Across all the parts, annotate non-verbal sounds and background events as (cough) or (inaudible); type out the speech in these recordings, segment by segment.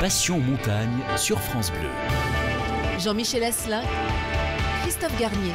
Passion montagne sur France Bleu. Jean-Michel Asselin, Christophe Garnier.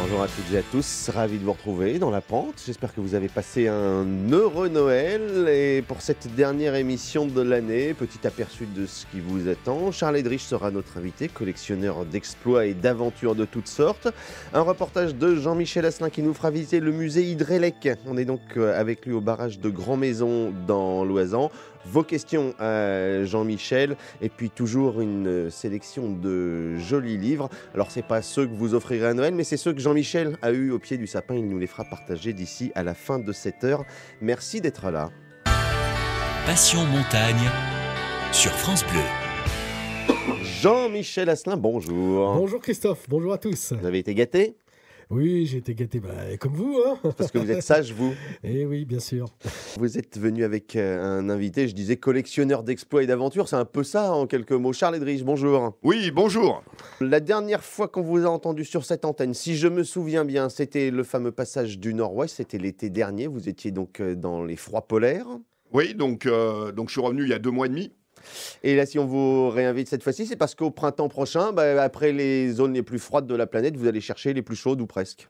Bonjour à toutes et à tous, ravi de vous retrouver dans la pente. J'espère que vous avez passé un heureux Noël et pour cette dernière émission de l'année, petit aperçu de ce qui vous attend. Charles Edrich sera notre invité, collectionneur d'exploits et d'aventures de toutes sortes. Un reportage de Jean-Michel Asselin qui nous fera visiter le musée Hydrelec. On est donc euh, avec lui au barrage de Grand Maison dans l'Oisan vos questions à Jean-Michel et puis toujours une euh, sélection de jolis livres. Alors c'est pas ceux que vous offrirez à Noël, mais c'est ceux que Jean-Michel a eu au pied du sapin. Il nous les fera partager d'ici à la fin de cette heure. Merci d'être là. Passion montagne sur France Bleu. Jean-Michel Asselin, bonjour. Bonjour Christophe, bonjour à tous. Vous avez été gâté oui, j'ai été gâté, bah, comme vous. Hein. parce que vous êtes sage, vous. (laughs) Eh oui, bien sûr. Vous êtes venu avec euh, un invité, je disais collectionneur d'exploits et d'aventures, c'est un peu ça en quelques mots. Charles Edrich, bonjour. Oui, bonjour. La dernière fois qu'on vous a entendu sur cette antenne, si je me souviens bien, c'était le fameux passage du Nord-Ouest, c'était l'été dernier, vous étiez donc euh, dans les froids polaires. Oui, donc, euh, donc je suis revenu il y a deux mois et demi. Et là, si on vous réinvite cette fois-ci, c'est parce qu'au printemps prochain, bah, après les zones les plus froides de la planète, vous allez chercher les plus chaudes ou presque.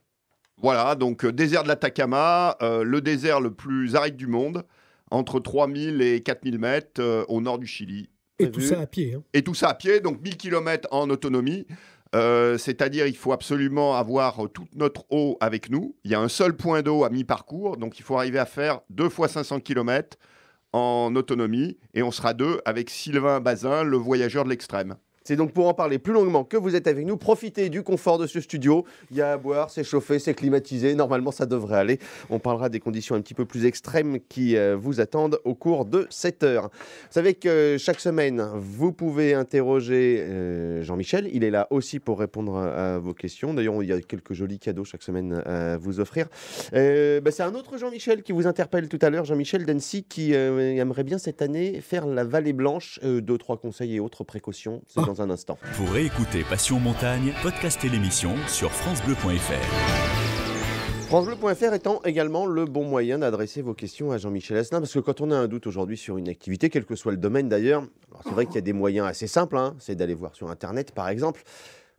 Voilà, donc euh, désert de l'Atacama, euh, le désert le plus aride du monde, entre 3000 et 4000 mètres euh, au nord du Chili. Et tout ça à pied. Hein. Et tout ça à pied, donc 1000 km en autonomie. c'est-à-dire il faut absolument avoir toute notre eau avec nous. Il y a un seul point d'eau à mi-parcours, donc il faut arriver à faire deux fois 500 km en autonomie et on sera deux avec Sylvain Bazin, le voyageur de l'extrême. C'est donc pour en parler plus longuement que vous êtes avec nous. Profitez du confort de ce studio. Il y a à boire, c'est chauffé, c'est climatisé. Normalement, ça devrait aller. On parlera des conditions un petit peu plus extrêmes qui euh, vous attendent au cours de cette heure. Vous savez que euh, chaque semaine, vous pouvez interroger euh, Jean-Michel. Il est là aussi pour répondre à vos questions. D'ailleurs, il y a quelques jolis cadeaux chaque semaine à vous offrir. Bah, c'est un autre Jean-Michel qui vous interpelle tout à l'heure, Jean-Michel Dancy, qui aimerait bien cette année faire la Vallée Blanche. deux, trois conseils et autres précautions. Ah un instant. Pour réécouter Passion Montagne, podcaster l'émission sur FranceBleu.fr. FranceBleu.fr étant également le bon moyen d'adresser vos questions à Jean-Michel Asselin, parce que quand on a un doute aujourd'hui sur une activité, quel que soit le domaine d'ailleurs, c'est vrai qu'il y a des moyens assez simples, hein, c'est d'aller voir sur Internet par exemple,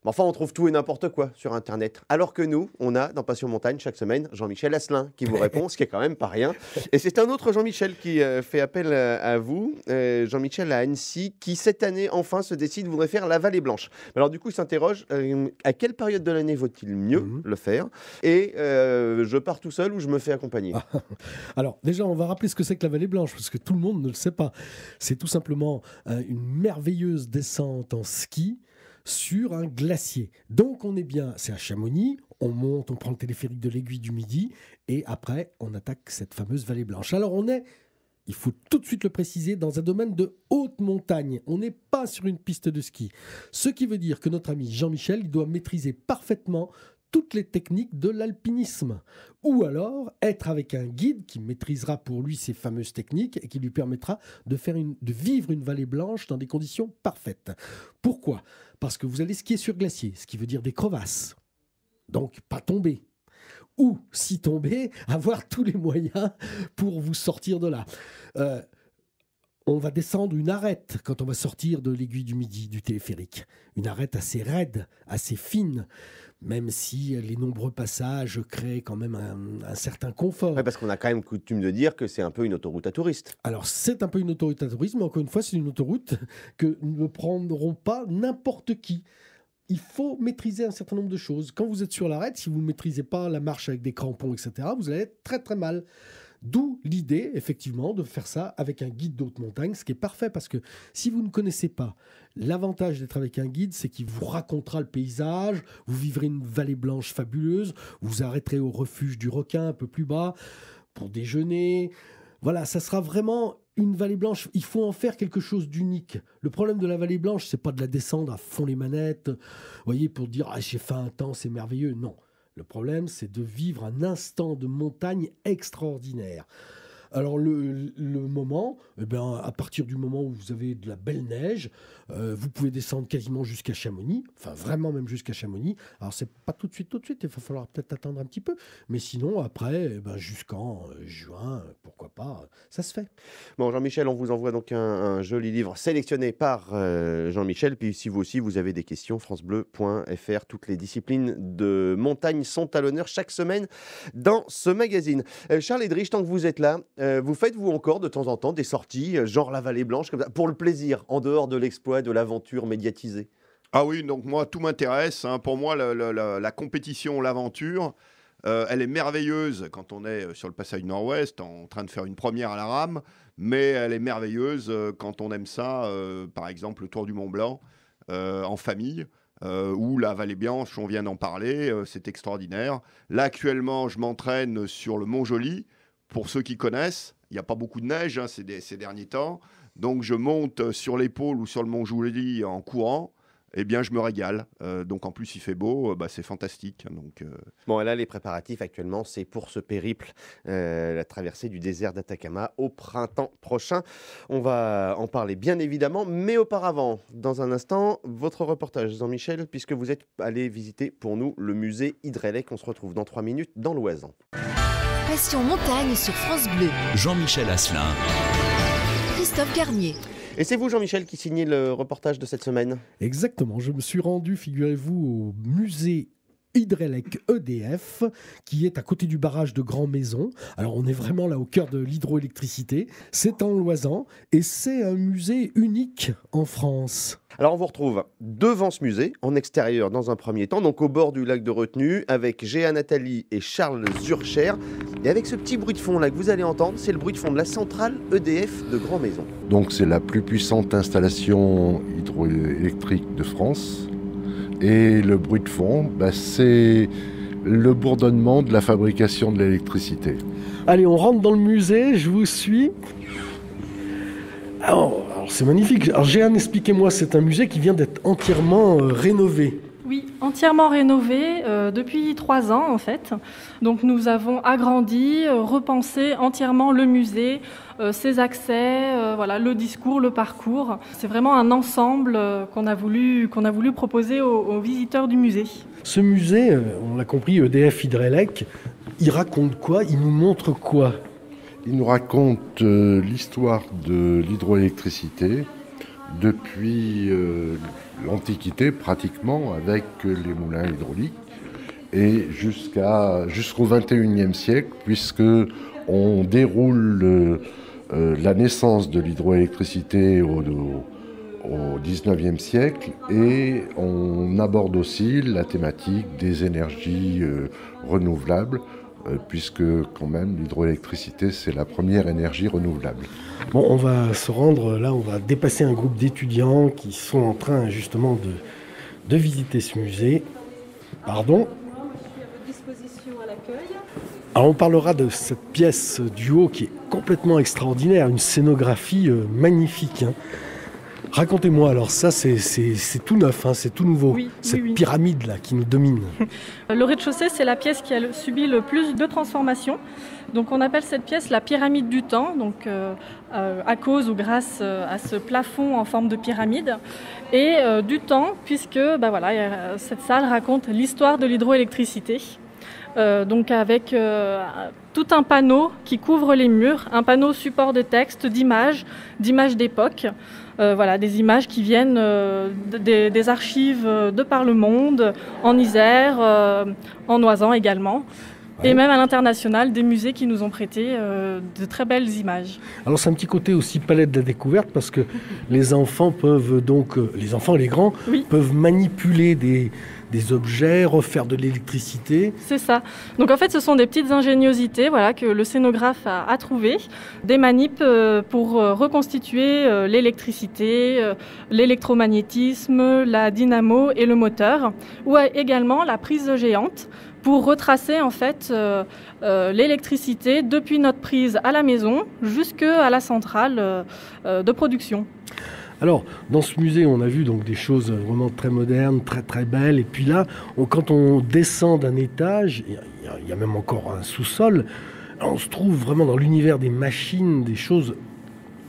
mais enfin, on trouve tout et n'importe quoi sur Internet. Alors que nous, on a dans Passion Montagne chaque semaine Jean-Michel Asselin qui vous (laughs) répond, ce qui est quand même pas rien. Et c'est un autre Jean-Michel qui euh, fait appel euh, à, vous, euh, Jean-Michel à Annecy, qui cette année enfin se décide, voudrait faire la Vallée Blanche. Alors du coup, il s'interroge à quelle période de l'année vaut-il mieux mhm. le faire Et je pars tout seul ou je me fais accompagner ah, (laughs) Alors déjà, on va rappeler ce que c'est que la Vallée Blanche, parce que tout le monde ne le sait pas. C'est tout simplement une merveilleuse descente en ski sur un glacier. Donc on est bien, c'est à Chamonix, on monte, on prend le téléphérique de l'aiguille du midi, et après on attaque cette fameuse vallée blanche. Alors on est, il faut tout de suite le préciser, dans un domaine de haute montagne, on n'est pas sur une piste de ski. Ce qui veut dire que notre ami Jean-Michel doit maîtriser parfaitement toutes les techniques de l'alpinisme. Ou alors être avec un guide qui maîtrisera pour lui ces fameuses techniques et qui lui permettra de, faire une, vivre une vallée blanche dans des conditions parfaites. Pourquoi Parce que vous allez skier sur glacier, ce qui veut dire des crevasses. Donc pas tomber ou, si tomber, (laughs) avoir tous les moyens pour vous sortir de là. Euh, on va descendre une arête quand on va sortir de l'aiguille du midi du téléphérique. Une arête assez raide, assez fine même si les nombreux passages créent quand même un, certain confort. parce qu'on a quand même coutume de dire que c'est un peu une autoroute à touristes. Alors c'est un peu une autoroute à touristes, mais encore une fois, c'est une autoroute que ne prendront pas n'importe qui il faut maîtriser un certain nombre de choses. Quand vous êtes sur l'arête, si vous ne maîtrisez pas la marche avec des crampons, etc., vous allez être très très mal. D'où l'idée, effectivement, de faire ça avec un guide d'haute montagne, ce qui est parfait parce que si vous ne connaissez pas, l'avantage d'être avec un guide, c'est qu'il vous racontera le paysage, vous vivrez une vallée blanche fabuleuse, vous arrêterez au refuge du requin un peu plus bas pour déjeuner. Voilà, ça sera vraiment une vallée blanche, il faut en faire quelque chose d'unique. Le problème de la vallée blanche, c'est pas de la descendre à fond les manettes, voyez, pour dire ah, j'ai fait un temps, c'est merveilleux. Non, le problème, c'est de vivre un instant de montagne extraordinaire. Alors le, moment, eh ben, à partir du moment où vous avez de la belle neige, euh, vous pouvez descendre quasiment jusqu'à Chamonix, enfin vraiment même jusqu'à Chamonix. Alors c'est pas tout de suite, tout de suite, il va falloir peut-être attendre un petit peu, mais sinon après, eh ben, jusqu'en euh, juin, pourquoi pas, ça se fait. Bon Jean-Michel, on vous envoie donc un, joli livre sélectionné par euh, Jean-Michel, puis si vous aussi vous avez des questions, francebleu.fr, toutes les disciplines de montagne sont à l'honneur chaque semaine dans ce magazine. Charles Edrich, tant que vous êtes là, euh, vous faites, vous encore, de temps en temps, des sorties, euh, genre la Vallée Blanche, comme pour le plaisir, en dehors de l'exploit, de l'aventure médiatisée Ah oui, donc moi, tout m'intéresse. Hein. Pour moi, la, compétition, l'aventure, euh, elle est merveilleuse quand on est sur le passage nord-ouest, en train de faire une première à la rame, mais elle est merveilleuse quand on aime ça, par exemple, le Tour du Mont Blanc, en famille. ou la Vallée Blanche, on vient d'en parler, c'est extraordinaire. Là, actuellement, je m'entraîne sur le Mont Joli, pour ceux qui connaissent, il n'y a pas beaucoup de neige hein, ces, derniers temps. Donc je monte euh, sur l'épaule ou sur le mont Jouli en courant. Eh bien, je me régale. Euh, donc, en plus, il fait beau, euh, bah, c'est fantastique. Hein, donc, Bon, là, les préparatifs actuellement, c'est pour ce périple, la traversée du désert d'Atacama au printemps prochain. On va en parler, bien évidemment, mais auparavant, dans un instant, votre reportage, Jean-Michel, puisque vous êtes allé visiter pour nous le musée Hydrélec. On se retrouve dans trois minutes dans l'Oiseau. Passion Montagne sur France Bleu. Jean-Michel Asselin. Christophe Garnier. Et c'est vous, Jean-Michel, qui signez le reportage de cette semaine Exactement. Je me suis rendu, figurez-vous, au musée Hydrelec EDF, qui est à côté du barrage de Grand Maison. Alors on est vraiment là au cœur de l'hydroélectricité. C'est en Loisan et c'est un musée unique en France. Alors on vous retrouve devant ce musée, en extérieur dans un premier temps, donc au bord du lac de retenue, avec Géa Nathalie et Charles Zurcher. Et avec ce petit bruit de fond là que vous allez entendre, c'est le bruit de fond de la centrale EDF de Grand Maison. Donc c'est la plus puissante installation hydroélectrique de France et le bruit de fond, bah, c'est le bourdonnement de la fabrication de l'électricité. Allez, on rentre dans le musée, je vous suis. Alors, c'est magnifique. Alors, un expliquez-moi, c'est un musée qui vient d'être entièrement euh, rénové. Oui, entièrement rénové euh, depuis trois ans en fait. Donc nous avons agrandi, euh, repensé entièrement le musée, euh, ses accès, voilà, le discours, le parcours. C'est vraiment un ensemble qu'on a voulu a voulu proposer aux, visiteurs du musée. Ce musée, on l'a compris, EDF Hydrelec, il raconte quoi Il nous montre quoi Il nous raconte l'histoire de l'hydroélectricité depuis euh, l'Antiquité pratiquement avec les moulins hydrauliques et jusqu'à jusqu'au XXIe siècle puisque on déroule euh, euh, la naissance de l'hydroélectricité au, XIXe siècle et on aborde aussi la thématique des énergies renouvelables euh, puisque quand même l'hydroélectricité, c'est la première énergie renouvelable. Bon, on va se rendre, là, on va dépasser un groupe d'étudiants qui sont en train justement de, visiter ce musée. Pardon alors ah, on parlera de cette pièce du haut qui est complètement extraordinaire, une scénographie euh, magnifique. Hein. Racontez-moi alors, ça c'est tout neuf, hein, c'est tout nouveau, cette pyramide là qui nous domine. (laughs) le rez-de-chaussée c'est la pièce qui a subi le plus de transformations. Donc on appelle cette pièce la pyramide du temps, donc euh, euh, à cause ou grâce euh, à ce plafond en forme de pyramide et du temps puisque bah voilà, cette salle raconte l'histoire de l'hydroélectricité euh, donc avec euh, tout un panneau qui couvre les murs, un panneau support de textes, d'images, d'images d'époque, euh, voilà, des images qui viennent des, archives de par le monde, en Isère, en Oisan également. Et même à l'international, des musées qui nous ont prêté de très belles images. Alors c'est un petit côté aussi palette de la découverte parce que (laughs) les enfants peuvent donc, les enfants et les grands peuvent manipuler des, des objets, refaire de l'électricité. C'est ça. Donc en fait, ce sont des petites ingéniosités voilà, que le scénographe a, trouvées, des manips euh, pour euh, reconstituer euh, l'électricité, l'électromagnétisme, la dynamo et le moteur, ou également la prise géante pour retracer en fait l'électricité depuis notre prise à la maison jusqu'à la centrale de production. Alors, dans ce musée, on a vu donc des choses vraiment très modernes, très très belles. Et puis là, quand on descend d'un étage, il y, a même encore un sous-sol, on se trouve vraiment dans l'univers des machines, des choses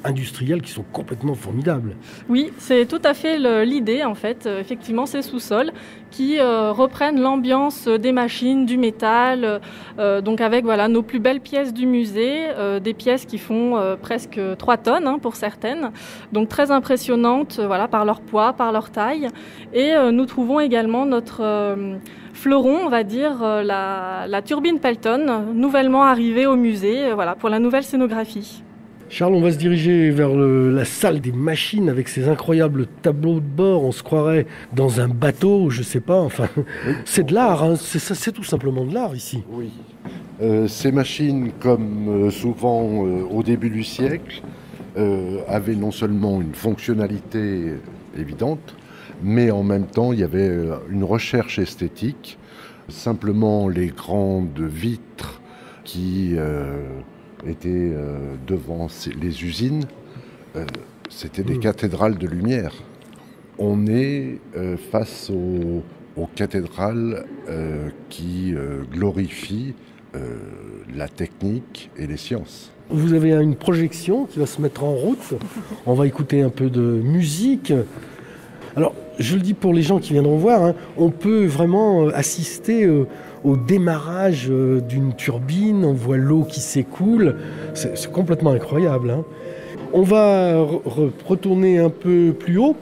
industriels qui sont complètement formidables. Oui, c'est tout à fait l'idée en fait. Euh, effectivement, ces sous-sols qui euh, reprennent l'ambiance des machines, du métal, euh, donc avec voilà nos plus belles pièces du musée, des pièces qui font presque 3 tonnes hein, pour certaines, donc très impressionnantes voilà par leur poids, par leur taille. Et nous trouvons également notre fleuron, on va dire, la, la turbine Pelton, nouvellement arrivée au musée, voilà pour la nouvelle scénographie. Charles, on va se diriger vers la salle des machines avec ces incroyables tableaux de bord. On se croirait dans un bateau, je ne sais pas. Enfin, (laughs) c'est de l'art. Hein. C'est tout simplement de l'art ici. Oui. Euh, ces machines, comme euh, souvent euh, au début du siècle, avaient non seulement une fonctionnalité évidente, mais en même temps, il y avait une recherche esthétique. Simplement, les grandes vitres qui était euh, devant les usines, euh, c'était des hmm. cathédrales de lumière. On est euh, face aux, cathédrales qui glorifient la technique et les sciences. Vous avez une projection qui va se mettre en route. On va écouter un peu de musique. Alors, je le dis pour les gens qui viendront voir, hein, on peut vraiment assister au démarrage euh, d'une turbine, on voit l'eau qui s'écoule. C'est complètement incroyable. Hein. On va retourner un peu plus haut.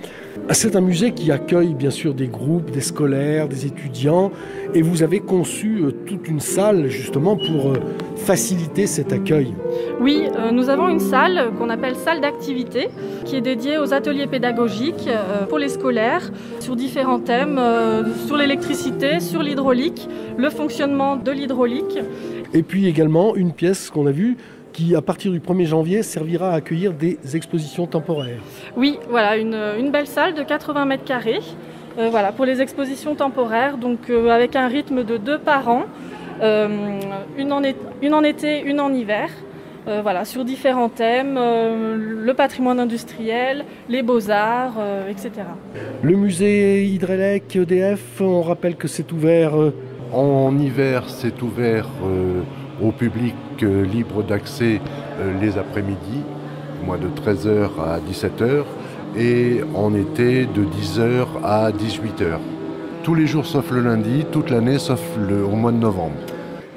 C'est un musée qui accueille bien sûr des groupes, des scolaires, des étudiants, et vous avez conçu euh, toute une salle justement pour euh, faciliter cet accueil. Oui, euh, nous avons une salle qu'on appelle salle d'activité, qui est dédiée aux ateliers pédagogiques pour les scolaires sur différents thèmes, sur l'électricité, sur l'hydraulique, le fonctionnement de l'hydraulique. Et puis également une pièce qu'on a vue qui, à partir du 1er janvier, servira à accueillir des expositions temporaires. Oui, voilà, une, belle salle de 80 mètres carrés. Euh, voilà, pour les expositions temporaires, donc euh, avec un rythme de deux par an, euh, une, en été, une, en hiver, voilà, sur différents thèmes, le patrimoine industriel, les beaux-arts, etc. Le musée Hydrelec EDF, on rappelle que c'est ouvert. En hiver, c'est ouvert au public euh, libre d'accès euh, les après-midi, mois de 13h à 17h, et en été de 10h à 18h. Tous les jours sauf le lundi, toute l'année sauf le, au mois de novembre.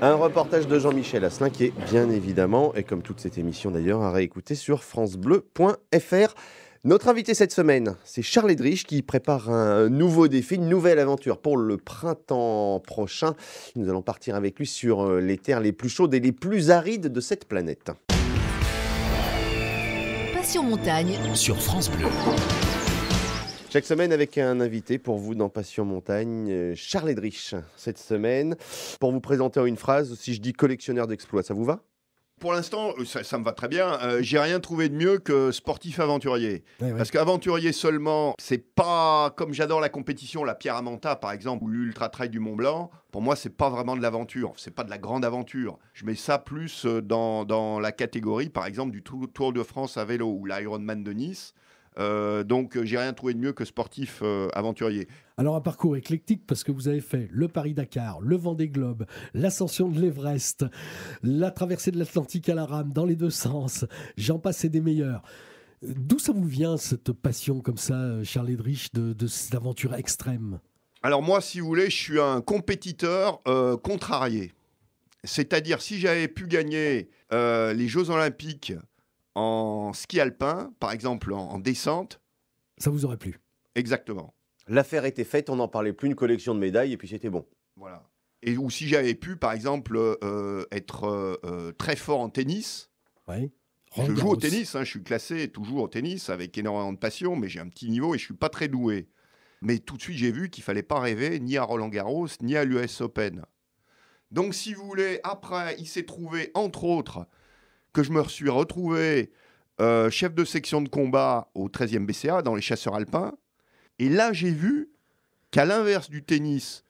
Un reportage de Jean-Michel Asselin qui est bien évidemment, et comme toute cette émission d'ailleurs, à réécouter sur francebleu.fr. Notre invité cette semaine, c'est Charles Edrich qui prépare un nouveau défi, une nouvelle aventure pour le printemps prochain. Nous allons partir avec lui sur euh, les terres les plus chaudes et les plus arides de cette planète. Passion montagne sur France Bleu. Chaque semaine avec un invité pour vous dans Passion Montagne, euh, Charles Edrich. Cette semaine, pour vous présenter en une phrase, si je dis collectionneur d'exploits, ça vous va pour l'instant, euh, ça, me va très bien. Euh, j'ai rien trouvé de mieux que sportif aventurier. Parce qu'aventurier seulement, c'est pas comme j'adore la compétition, la Pierre Amanta par exemple, ou l'Ultra Trail du Mont Blanc. Pour moi, c'est pas vraiment de l'aventure, c'est pas de la grande aventure. Je mets ça plus euh, dans, dans la catégorie, par exemple, du Tour de France à vélo ou l'Ironman de Nice. Euh, donc, euh, j'ai rien trouvé de mieux que sportif euh, aventurier. Alors, un parcours éclectique parce que vous avez fait le Paris-Dakar, le Vendée Globe, l'ascension de l'Everest, la traversée de l'Atlantique à la rame dans les deux sens. J'en passais des meilleurs. D'où ça vous vient cette passion comme ça, Charles Edrich, de, de cette aventure extrême Alors, moi, si vous voulez, je suis un compétiteur contrarié. C'est-à-dire, si j'avais pu gagner les Jeux Olympiques en ski alpin, par exemple en, descente. Ça vous aurait plu. Exactement. L'affaire était faite, on n'en parlait plus, une collection de médailles, et puis c'était bon. Voilà. Et ou si j'avais pu, par exemple, euh, euh, être euh, très fort en tennis. Oui. Je joue au tennis, hein, je suis classé toujours au tennis avec énormément de passion, mais j'ai un petit niveau et je ne suis pas très doué. Mais tout de suite, j'ai vu qu'il fallait pas rêver ni à Roland Garros ni à l'US Open. Donc, si vous voulez, après, il s'est trouvé, entre autres, que je me suis retrouvé euh, chef de section de combat au 13e BCA dans les chasseurs alpins. Et là, j'ai vu qu'à l'inverse du tennis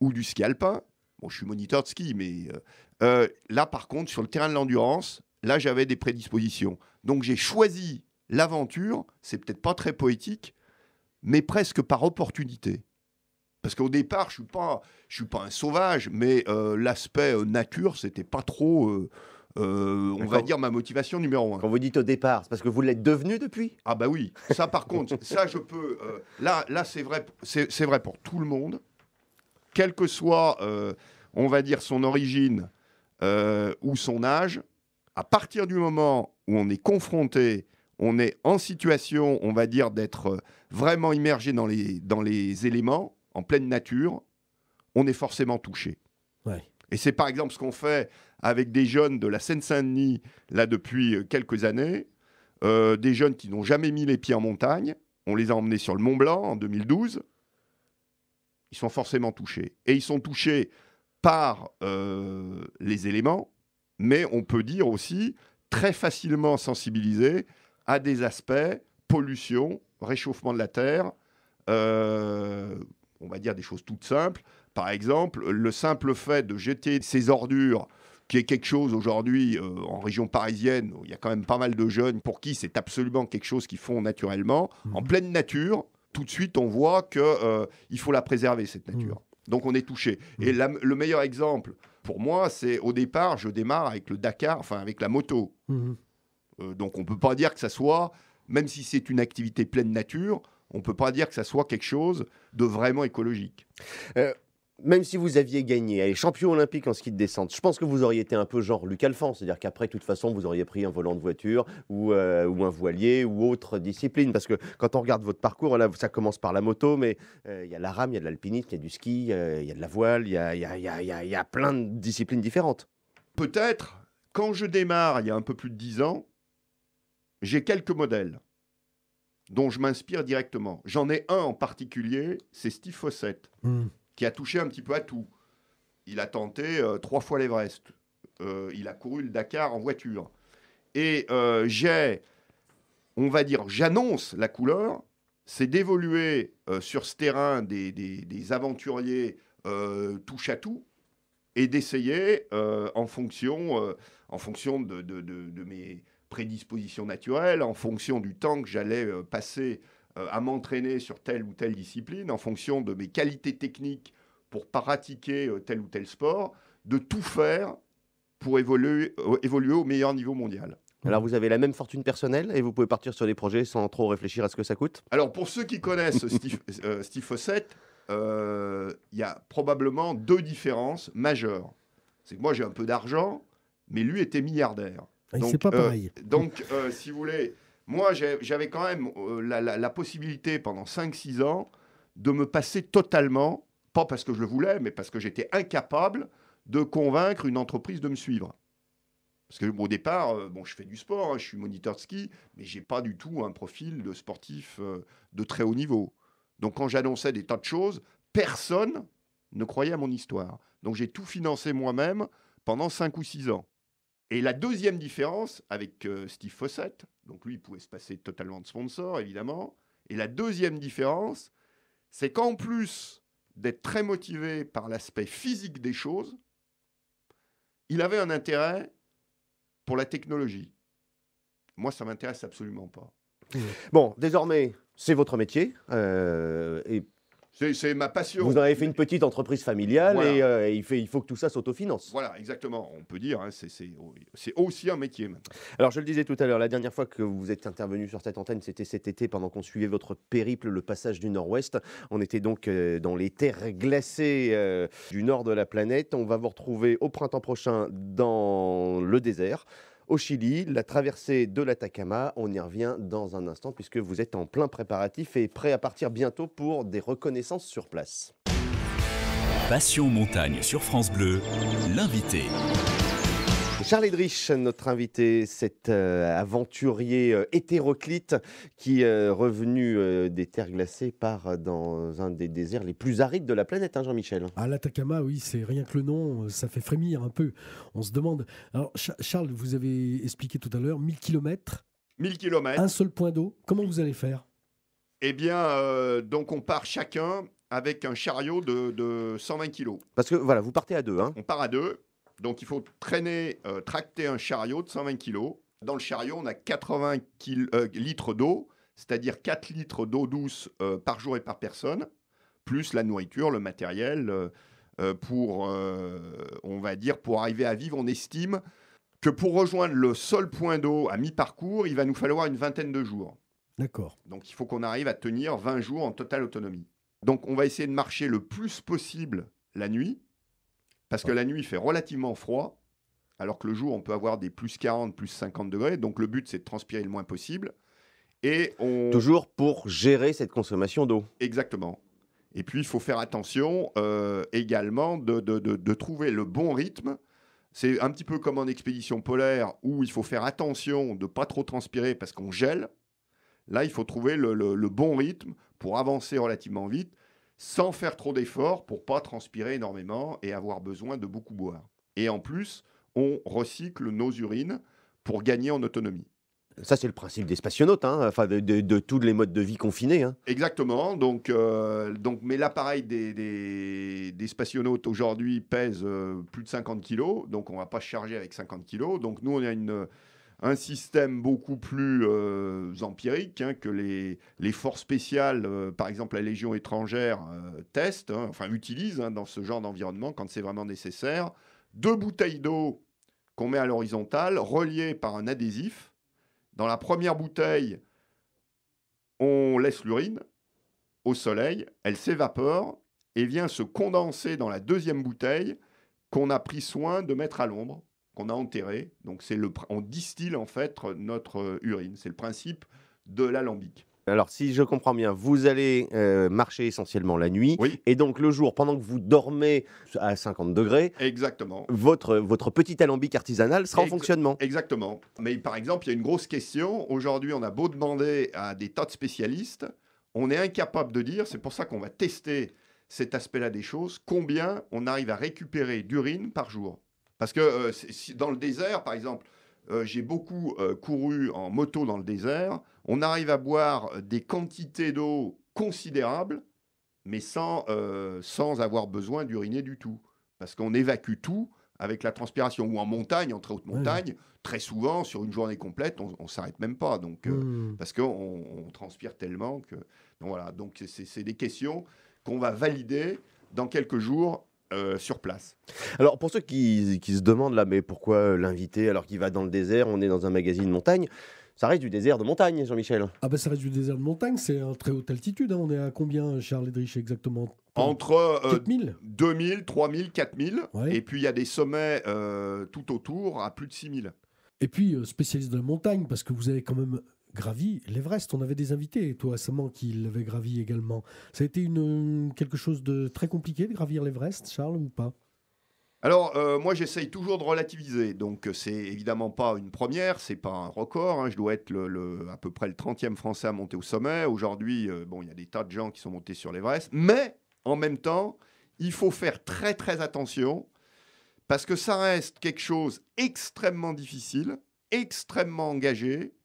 ou du ski alpin, bon, je suis moniteur de ski, mais euh, euh, là, par contre, sur le terrain de l'endurance, là, j'avais des prédispositions. Donc, j'ai choisi l'aventure, c'est peut-être pas très poétique, mais presque par opportunité. Parce qu'au départ, je ne suis, pas, suis pas un sauvage, mais l'aspect nature, c'était pas trop euh, on va dire, ma motivation numéro un. Quand vous dites au départ, c'est parce que vous l'êtes devenu depuis Ah bah oui, ça par (laughs) contre, ça je peux... Euh, là, là c'est vrai, c'est vrai pour tout le monde, quel que soit, euh, on va dire, son origine ou son âge, à partir du moment où on est confronté, on est en situation, on va dire, d'être vraiment immergé dans les, dans les éléments, en pleine nature, on est forcément touché. Ouais. Et c'est par exemple ce qu'on fait avec des jeunes de la Seine-Saint-Denis, là depuis euh, quelques années, euh, des jeunes qui n'ont jamais mis les pieds en montagne. On les a emmenés sur le Mont Blanc en 2012. Ils sont forcément touchés. Et ils sont touchés par euh, les éléments, mais on peut dire aussi très facilement sensibilisés à des aspects pollution, réchauffement de la Terre, on va dire des choses toutes simples. Par exemple, le simple fait de jeter ses ordures qui est quelque chose aujourd'hui euh, en région parisienne, il y a quand même pas mal de jeunes pour qui c'est absolument quelque chose qu'ils font naturellement, mhm. en pleine nature, tout de suite on voit qu'il euh, faut la préserver, cette nature. Mhm. Donc on est touché. Et mhm. le meilleur exemple pour moi, c'est au départ, je démarre avec le Dakar, enfin avec la moto. Euh, donc on ne peut pas dire que ça soit, même si c'est une activité pleine nature, on ne peut pas dire que ça soit quelque chose de vraiment écologique. même si vous aviez gagné, les champion olympique en ski de descente, je pense que vous auriez été un peu genre Luc Alphand, c'est-à-dire qu'après, de toute façon, vous auriez pris un volant de voiture ou, un voilier ou autre discipline. Parce que quand on regarde votre parcours, là, ça commence par la moto, mais il y a la rame, il y a de l'alpinisme, il y a du ski, il y a de la voile, il y a, y a plein de disciplines différentes. Peut-être, quand je démarre il y a un peu plus de 10 ans, j'ai quelques modèles dont je m'inspire directement. J'en ai un en particulier, c'est Steve Fossett, hmm. qui a touché un petit peu à tout. Il a tenté euh, trois fois l'Everest. Euh, il a couru le Dakar en voiture. Et euh, j'ai, on va dire, j'annonce la couleur, c'est d'évoluer sur ce terrain des, aventuriers touche à tout et d'essayer en fonction, en fonction de mes prédisposition naturelle, en fonction du temps que j'allais euh, passer euh, à m'entraîner sur telle ou telle discipline, en fonction de mes qualités techniques pour pratiquer euh, tel ou tel sport, de tout faire pour évoluer, évoluer au meilleur niveau mondial. Alors vous avez la même fortune personnelle et vous pouvez partir sur des projets sans trop réfléchir à ce que ça coûte Alors pour ceux qui connaissent (laughs) Steve, euh, il y a probablement deux différences majeures. C'est que moi j'ai un peu d'argent, mais lui était milliardaire. C'est pas euh, donc, euh, si vous voulez, moi, j'avais quand même euh, la, possibilité pendant 5-6 ans de me passer totalement, pas parce que je le voulais, mais parce que j'étais incapable de convaincre une entreprise de me suivre. Parce que au départ, bon, je fais du sport, hein, je suis moniteur de ski, mais j'ai pas du tout un profil de sportif de très haut niveau. Donc quand j'annonçais des tas de choses, personne ne croyait à mon histoire. Donc j'ai tout financé moi-même pendant 5 ou 6 ans. Et la deuxième différence avec euh, Steve Fossett, donc lui, il pouvait se passer totalement de sponsor, évidemment. Et la deuxième différence, c'est qu'en plus d'être très motivé par l'aspect physique des choses, il avait un intérêt pour la technologie. Moi, ça m'intéresse absolument pas. Bon, désormais, c'est votre métier. Euh, c'est ma passion. Vous en avez fait une petite entreprise familiale et euh, il, fait, il faut que tout ça s'autofinance. Voilà, exactement. On peut dire, hein, c'est aussi un métier. Alors, je le disais tout à l'heure, la dernière fois que vous êtes intervenu sur cette antenne, c'était cet été pendant qu'on suivait votre périple, le passage du Nord-Ouest. On était donc euh, dans les terres glacées euh, du nord de la planète. On va vous retrouver au printemps prochain dans le désert au Chili, la traversée de l'Atacama. On y revient dans un instant puisque vous êtes en plein préparatif et prêt à partir bientôt pour des reconnaissances sur place. Passion montagne sur France Bleu, l'invité. Charles Edrich, notre invité, cet euh, aventurier euh, hétéroclite qui euh, revenu des terres glacées part dans un des déserts les plus arides de la planète, hein, Jean-Michel. À ah, l'Atacama, oui, c'est rien que le nom, ça fait frémir un peu. On se demande. Alors, Charles, vous avez expliqué tout à l'heure 1000 km. 1000 km. Un seul point d'eau. Comment vous allez faire Eh bien, donc on part chacun avec un chariot de, de 120 kg. Parce que voilà, vous partez à deux. Hein. On part à deux. Donc il faut traîner, euh, tracter un chariot de 120 kg. Dans le chariot, on a 80 euh, litres d'eau, c'est-à-dire 4 litres d'eau douce euh, par jour et par personne, plus la nourriture, le matériel. pour, on va dire, pour arriver à vivre, on estime que pour rejoindre le seul point d'eau à mi-parcours, il va nous falloir une vingtaine de jours. D'accord. Donc il faut qu'on arrive à tenir 20 jours en totale autonomie. Donc on va essayer de marcher le plus possible la nuit, parce que la nuit, il fait relativement froid, alors que le jour, on peut avoir des plus 40, plus 50 degrés. Donc le but, c'est de transpirer le moins possible. Et Toujours pour gérer cette consommation d'eau. Exactement. Et puis, il faut faire attention euh, également de, de, de, trouver le bon rythme. C'est un petit peu comme en expédition polaire où il faut faire attention de ne pas trop transpirer parce qu'on gèle. Là, il faut trouver le, le bon rythme pour avancer relativement vite sans faire trop d'efforts pour pas transpirer énormément et avoir besoin de beaucoup boire. Et en plus, on recycle nos urines pour gagner en autonomie. Ça, c'est le principe des spationautes, hein, enfin de, tous les modes de vie confinés. Hein. Exactement. Donc, euh, donc, mais l'appareil des, des, spationautes aujourd'hui pèse euh, plus de 50 kg. donc on ne va pas se charger avec 50 kg. Donc nous, on a une un système beaucoup plus euh, empirique hein, que les, forces spéciales, euh, par exemple la Légion étrangère, euh, hein, enfin utilisent hein, dans ce genre d'environnement quand c'est vraiment nécessaire. Deux bouteilles d'eau qu'on met à l'horizontale, reliées par un adhésif. Dans la première bouteille, on laisse l'urine au soleil, elle s'évapore et vient se condenser dans la deuxième bouteille qu'on a pris soin de mettre à l'ombre qu'on a enterré. Donc c'est le, on distille en fait notre euh, urine. C'est le principe de l'alambic. Alors, si je comprends bien, vous allez euh, marcher essentiellement la nuit. Et donc, le jour, pendant que vous dormez à 50 degrés. Exactement. Votre, votre petit alambic artisanal sera en fonctionnement. Exactement. Mais par exemple, il y a une grosse question. Aujourd'hui, on a beau demander à des tas de spécialistes. On est incapable de dire, c'est pour ça qu'on va tester cet aspect-là des choses, combien on arrive à récupérer d'urine par jour. Parce que euh, dans le désert, par exemple, euh, j'ai beaucoup euh, couru en moto dans le désert. On arrive à boire des quantités d'eau considérables, mais sans, sans avoir besoin d'uriner du tout. Parce qu'on évacue tout avec la transpiration. Ou en montagne, en très haute montagne, très souvent, sur une journée complète, on ne s'arrête même pas. Donc, mmh. Parce qu'on transpire tellement que. Donc voilà, donc c'est des questions qu'on va valider dans quelques jours euh, sur place. Alors pour ceux qui, se demandent là, mais pourquoi euh, l'inviter alors qu'il va dans le désert, on est dans un magazine de montagne ça reste du désert de montagne, Jean-Michel. Ah ben, ça reste du désert de montagne, c'est à très haute altitude. Hein. On est à combien, Charles Edrich, exactement Entre euh, 2000, 3000, 4000. Et puis il y a des sommets euh, tout autour à plus de 6000. Et puis, spécialiste de la montagne, parce que vous avez quand même gravi l'Everest. On avait des invités toi, Saman, qui l'avaient gravi également. Ça a été une, quelque chose de très compliqué de gravir l'Everest, Charles, ou pas alors, euh, moi, j'essaye toujours de relativiser. Donc, c'est évidemment pas une première, c'est pas un record. Hein. Je dois être le, à peu près le 30e Français à monter au sommet. Aujourd'hui, euh, bon, il y a des tas de gens qui sont montés sur l'Everest. Mais, en même temps, il faut faire très, très attention parce que ça reste quelque chose extrêmement difficile, extrêmement engagé,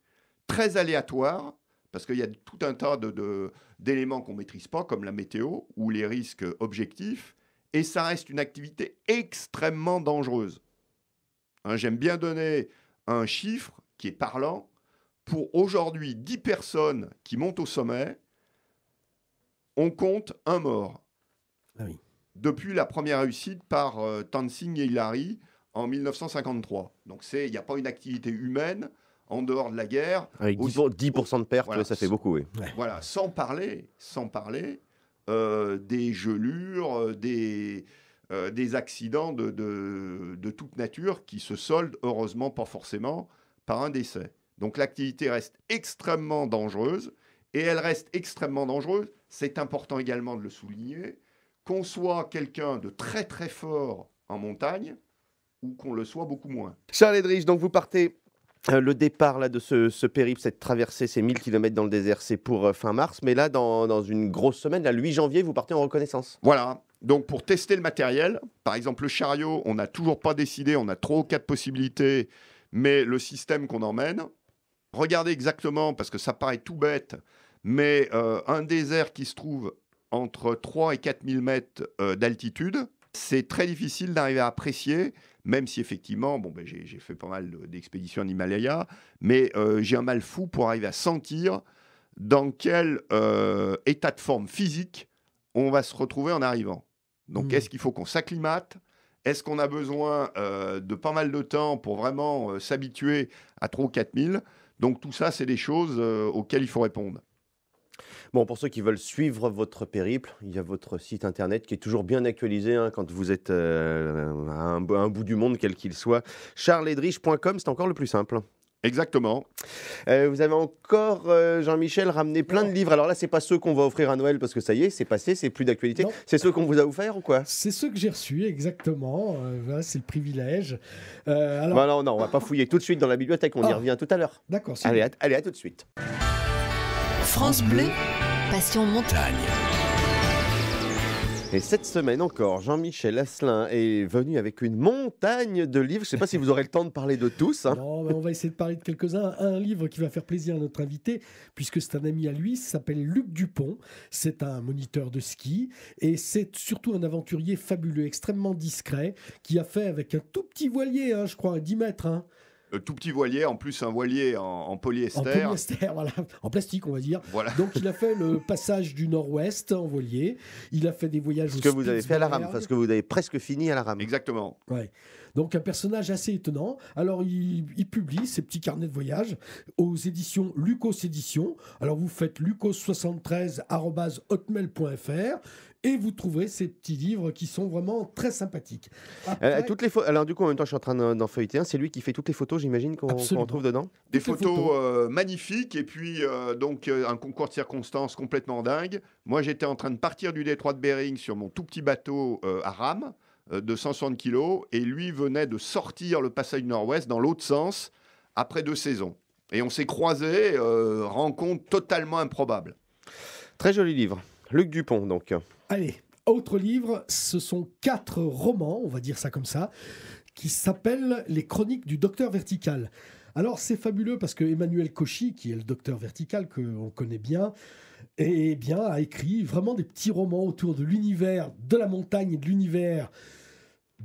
très aléatoire, parce qu'il y a tout un tas d'éléments de, d'éléments qu'on ne maîtrise pas, comme la météo ou les risques objectifs, et ça reste une activité extrêmement dangereuse. Hein, j'aime bien donner un chiffre qui est parlant. Pour aujourd'hui, 10 personnes qui montent au sommet, on compte un mort. Ah Depuis la première réussite par Tan euh, Tansing et Hillary en 1953. Donc il n'y a pas une activité humaine en dehors de la guerre. Avec 10%, de pertes, ça fait beaucoup. Oui. Voilà, sans parler, sans parler euh, des gelures, euh, euh, des, accidents de, de, de, toute nature qui se soldent, heureusement pas forcément, par un décès. Donc l'activité reste extrêmement dangereuse, et elle reste extrêmement dangereuse, c'est important également de le souligner, qu'on soit quelqu'un de très très fort en montagne, ou qu'on le soit beaucoup moins. Charles Edrich, donc vous partez euh, le départ là, de ce, périple, cette traversée, ces 1000 km dans le désert, c'est pour euh, fin mars. Mais là, dans, une grosse semaine, là, le 8 janvier, vous partez en reconnaissance. Voilà. Donc, pour tester le matériel, par exemple, le chariot, on n'a toujours pas décidé, on a trois ou quatre possibilités, mais le système qu'on emmène, regardez exactement, parce que ça paraît tout bête, mais euh, un désert qui se trouve entre 3 et 4000 mètres d'altitude, c'est très difficile d'arriver à apprécier même si effectivement, bon, ben, j'ai fait pas mal d'expéditions en Himalaya, mais euh, j'ai un mal fou pour arriver à sentir dans quel euh, état de forme physique on va se retrouver en arrivant. Donc, hmm. est-ce qu'il faut qu'on s'acclimate Est-ce qu'on a besoin euh, de pas mal de temps pour vraiment s'habituer à 3 ou 4 000 Donc, tout ça, c'est des choses auxquelles il faut répondre. Bon, pour ceux qui veulent suivre votre périple, il y a votre site internet qui est toujours bien actualisé hein, quand vous êtes euh, à, un, bout du monde, quel qu'il soit. charlesedrich.com, c'est encore le plus simple. Exactement. Euh, vous avez encore, euh, Jean-Michel, ramené plein de livres. Alors là, c'est pas ceux qu'on va offrir à Noël parce que ça y est, c'est passé, c'est plus d'actualité. C'est ceux qu'on vous a offerts ou quoi C'est ceux que j'ai reçus, exactement. c'est le privilège. alors... non, non, on va pas fouiller tout de suite dans la bibliothèque. On y ah. revient tout à l'heure. D'accord. Allez, à, allez, à tout de suite. France Bleu. Passion montagne. Et cette semaine encore, Jean-Michel Asselin est venu avec une montagne de livres. Je ne sais pas si vous aurez le temps de parler de tous. Hein. on va essayer de parler de quelques-uns. Un livre qui va faire plaisir à notre invité, puisque c'est un ami à lui, s'appelle Luc Dupont. C'est un moniteur de ski et c'est surtout un aventurier fabuleux, extrêmement discret, qui a fait avec un tout petit voilier, hein, je crois, à 10 mètres. Hein. Euh, tout petit voilier, en plus un voilier en, polyester. En polyester, (laughs) voilà, en plastique on va dire. Voilà. Donc il a fait le (laughs) passage du nord-ouest en voilier, il a fait des voyages... Ce que vous avez fait à la rame, parce que vous avez presque fini à la rame. Exactement. Ouais. Donc un personnage assez étonnant. Alors il, publie ses petits carnets de voyage aux éditions Lucos Éditions. Alors vous faites lucos73.hotmail.fr et vous trouverez ces petits livres qui sont vraiment très sympathiques. Euh, toutes les alors du coup, en même temps, je suis en train d'en feuilleter un. C'est lui qui fait toutes les photos, j'imagine, qu'on retrouve trouve dedans. Des photos, euh, magnifiques et puis euh, donc un concours de circonstances complètement dingue. Moi, j'étais en train de partir du détroit de Bering sur mon tout petit bateau à rame de 160 kilos et lui venait de sortir le passage nord-ouest dans l'autre sens après deux saisons. Et on s'est croisés, rencontre totalement improbable. Très joli livre. Luc Dupont, donc. Allez, autre livre, ce sont quatre romans, on va dire ça comme ça, qui s'appellent Les Chroniques du Docteur Vertical. Alors c'est fabuleux parce que Emmanuel Cauchy, qui est le docteur vertical que on connaît bien, eh bien a écrit vraiment des petits romans autour de l'univers de la montagne de l'univers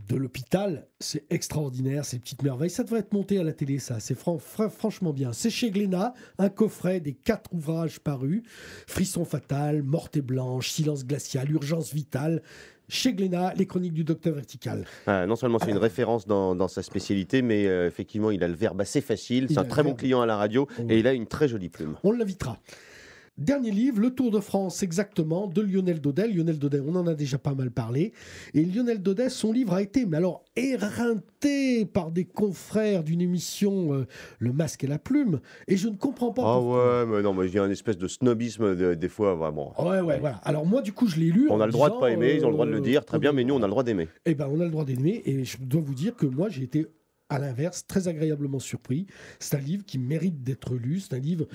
de l'hôpital, c'est extraordinaire, ces petite merveille Ça devrait être monté à la télé, ça. C'est franchement bien. C'est chez Glénat, un coffret des quatre ouvrages parus Frisson fatal, Morte et blanche, Silence glacial, Urgence vitale. Chez Glénat, les chroniques du docteur vertical. Ah, non seulement c'est une référence dans, sa spécialité, mais euh, effectivement, il a le verbe assez facile. C'est un très bon client à la radio oh et il a une très jolie plume. On l'invitera. Dernier livre, Le Tour de France exactement, de Lionel Daudet. Lionel Daudet, on en a déjà pas mal parlé. Et Lionel Daudet, son livre a été, mais alors, éreinté par des confrères d'une émission euh, Le Masque et la Plume. Et je ne comprends pas. Ah ouais, mais non, mais il un espèce de snobisme des fois, vraiment. Ouais, ouais, voilà. Alors moi, du coup, je l'ai lu. On a le droit de de pas aimer, ils ont le droit de le euh, dire, très bien, mais nous, on a le droit d'aimer. Eh ben, on a le droit d'aimer. Et je dois vous dire que moi, j'ai été à l'inverse, très agréablement surpris. C'est un livre qui mérite d'être lu. C'est un livre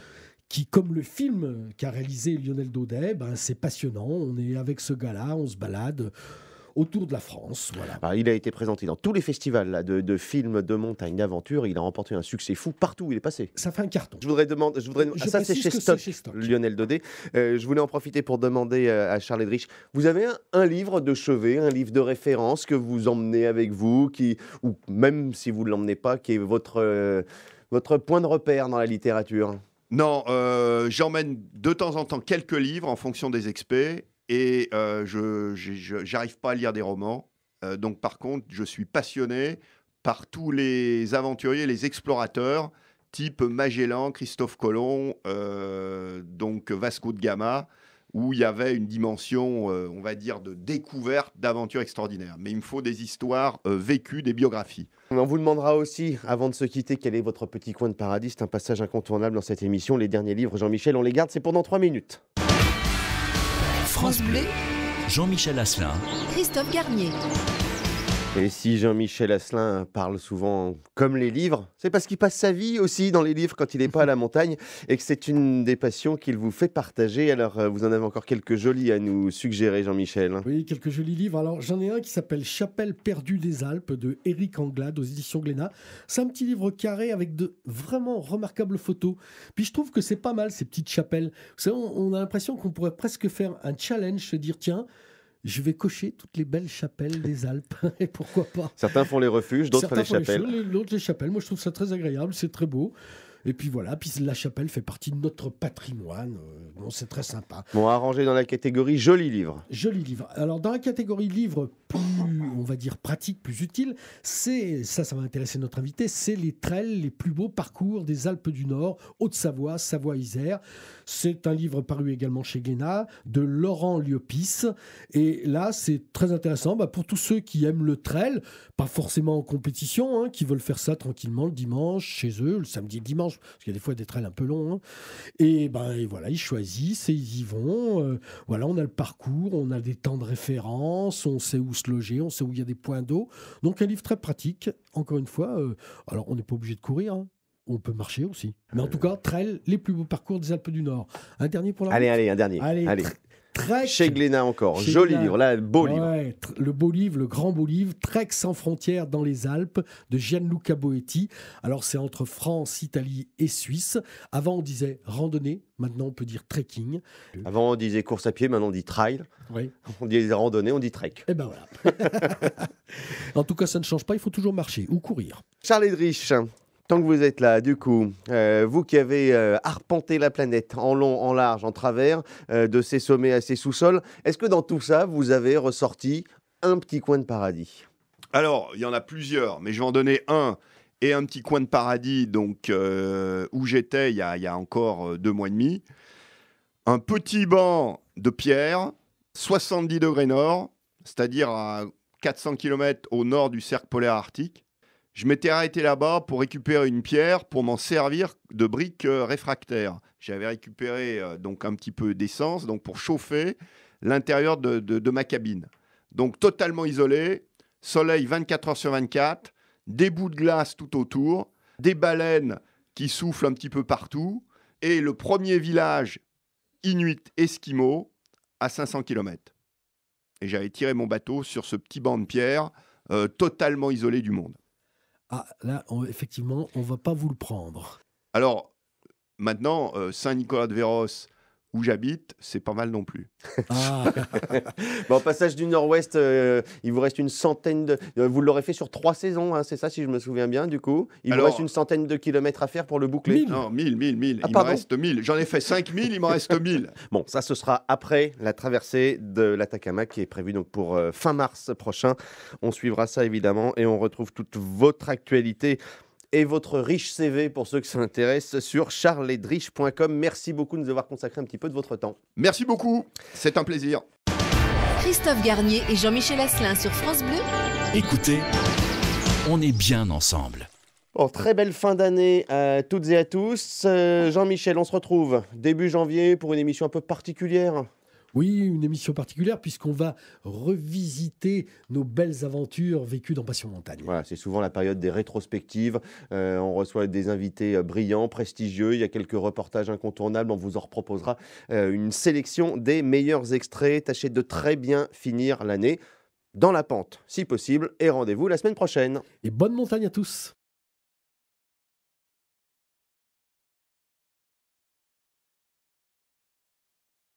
qui, comme le film qu'a réalisé Lionel Daudet, ben, c'est passionnant. On est avec ce gars-là, on se balade autour de la France. Voilà. Ah, il a été présenté dans tous les festivals là, de, de, films, de montagne, d'aventure. Il a remporté un succès fou partout où il est passé. Ça fait un carton. Je voudrais demander. Je voudrais, ça, c'est chez, Stock, Lionel Daudet. Euh, je voulais en profiter pour demander euh, à Charles Edrich vous avez un, livre de chevet, un livre de référence que vous emmenez avec vous, qui, ou même si vous ne l'emmenez pas, qui est votre, euh, votre point de repère dans la littérature non, euh, j'emmène de temps en temps quelques livres en fonction des experts et euh, je n'arrive pas à lire des romans. Euh, donc par contre, je suis passionné par tous les aventuriers, les explorateurs, type Magellan, Christophe Colomb, donc Vasco de Gama où il y avait une dimension, euh, on va dire, de découverte, d'aventure extraordinaire. Mais il me faut des histoires euh, vécues, des biographies. On vous demandera aussi, avant de se quitter, quel est votre petit coin de paradis. C'est un passage incontournable dans cette émission. Les derniers livres, Jean-Michel, on les garde, c'est pendant trois minutes. France Bleu, Jean-Michel Asselin, Christophe Garnier. Et si Jean-Michel Asselin parle souvent comme les livres, c'est parce qu'il passe sa vie aussi dans les livres quand il n'est pas à la montagne et que c'est une des passions qu'il vous fait partager. Alors, euh, vous en avez encore quelques jolis à nous suggérer, Jean-Michel. Oui, quelques jolis livres. Alors, j'en ai un qui s'appelle Chapelle perdue des Alpes de Eric Anglade aux éditions Glénat. C'est un petit livre carré avec de vraiment remarquables photos. Puis je trouve que c'est pas mal ces petites chapelles. on, a l'impression qu'on pourrait presque faire un challenge, se dire tiens, je vais cocher toutes les belles chapelles des Alpes. (laughs) Et pourquoi pas Certains font les refuges, d'autres les chapelles. les chapelles. Moi, je trouve ça très agréable, c'est très beau. Et puis voilà, puis la chapelle fait partie de notre patrimoine. Euh, bon, c'est très sympa. Bon, arrangé dans la catégorie joli livre. Joli livre. Alors, dans la catégorie livre plus, on va dire, pratique, plus utile, c'est, ça, ça va intéresser notre invité, c'est les trails, les plus beaux parcours des Alpes du Nord, Haute-Savoie, Savoie-Isère. C'est un livre paru également chez Glénat, de Laurent Liopis. Et là, c'est très intéressant bah, pour tous ceux qui aiment le trail, pas forcément en compétition, hein, qui veulent faire ça tranquillement le dimanche, chez eux, le samedi, le dimanche parce qu'il y a des fois des trails un peu longs. Hein. Et ben voilà, ils choisissent et ils y vont. Euh, voilà, on a le parcours, on a des temps de référence, on sait où se loger, on sait où il y a des points d'eau. Donc un livre très pratique. Encore une fois, euh, alors on n'est pas obligé de courir. Hein. On peut marcher aussi. Mais en tout euh. cas, trail, les plus beaux parcours des Alpes du Nord. Un dernier pour la Allez, allez, un dernier. Allez, allez. Chez Glénat encore. Joli livre, là, beau livre. Le beau livre, le grand beau livre, Trek sans frontières dans les Alpes de Gianluca Boetti. Alors, c'est entre France, Italie et Suisse. Avant, on disait randonnée. Maintenant, on peut dire trekking. Avant, on disait course à pied. Maintenant, on dit trail. (laughs) On dit randonnée, on dit trek. Eh ben voilà. (laughs) en tout cas, ça ne change pas. Il faut toujours marcher ou courir. Charles Edrich, Tant que vous êtes là, du coup, euh, vous qui avez euh, arpenté la planète en long, en large, en travers, euh, de ses sommets à ses sous-sols, est-ce que dans tout ça, vous avez ressorti un petit coin de paradis Alors, il y en a plusieurs, mais je vais en donner un et un petit coin de paradis, donc où j'étais il y, a, y a encore deux mois et demi. Un petit banc de pierre, 70 degrés nord, c'est-à-dire à 400 km au nord du cercle polaire arctique je m'étais arrêté là-bas pour récupérer une pierre pour m'en servir de brique euh, réfractaire. J'avais récupéré euh, donc un petit peu d'essence donc pour chauffer l'intérieur de, ma cabine. Donc totalement isolé, soleil 24 heures sur 24, des bouts de glace tout autour, des baleines qui soufflent un petit peu partout, et le premier village inuit esquimau à 500 km. Et j'avais tiré mon bateau sur ce petit banc de pierre euh, totalement isolé du monde ah là, effectivement, on va pas vous le prendre. Alors, maintenant, euh, Saint-Nicolas de Véros où j'habite, c'est pas mal non plus. Ah. (laughs) bon, passage du Nord-Ouest, euh, il vous reste une centaine de. Euh, vous l'aurez fait sur trois saisons, hein, c'est ça, si je me souviens bien, du coup. Il vous reste une centaine de kilomètres à faire pour le boucler. Non, mille, mille, ah, mille. il me reste mille. J'en ai fait 5000, il m'en reste mille. Bon, ça, ce sera après la traversée de l'Atacama qui est prévue donc pour euh, fin mars prochain. On suivra ça évidemment et on retrouve toute votre actualité et votre riche CV pour ceux qui s'intéressent sur charlesedrich.com. Merci beaucoup de nous avoir consacré un petit peu de votre temps. Merci beaucoup, c'est un plaisir. Christophe Garnier et Jean-Michel Asselin sur France Bleu. Écoutez, on est bien ensemble. Bon, très belle fin d'année à toutes et à tous. Euh, Jean-Michel, on se retrouve début janvier pour une émission un peu particulière. Oui, une émission particulière puisqu'on va revisiter nos belles aventures vécues dans Passion Montagne. Voilà, c'est souvent la période des rétrospectives. Euh, on reçoit des invités euh, brillants, prestigieux. Il y a quelques reportages incontournables. On vous en proposera euh, une sélection des meilleurs extraits. Tâchez de très bien finir l'année dans la pente, si possible. Et rendez-vous la semaine prochaine. Et bonne montagne à tous.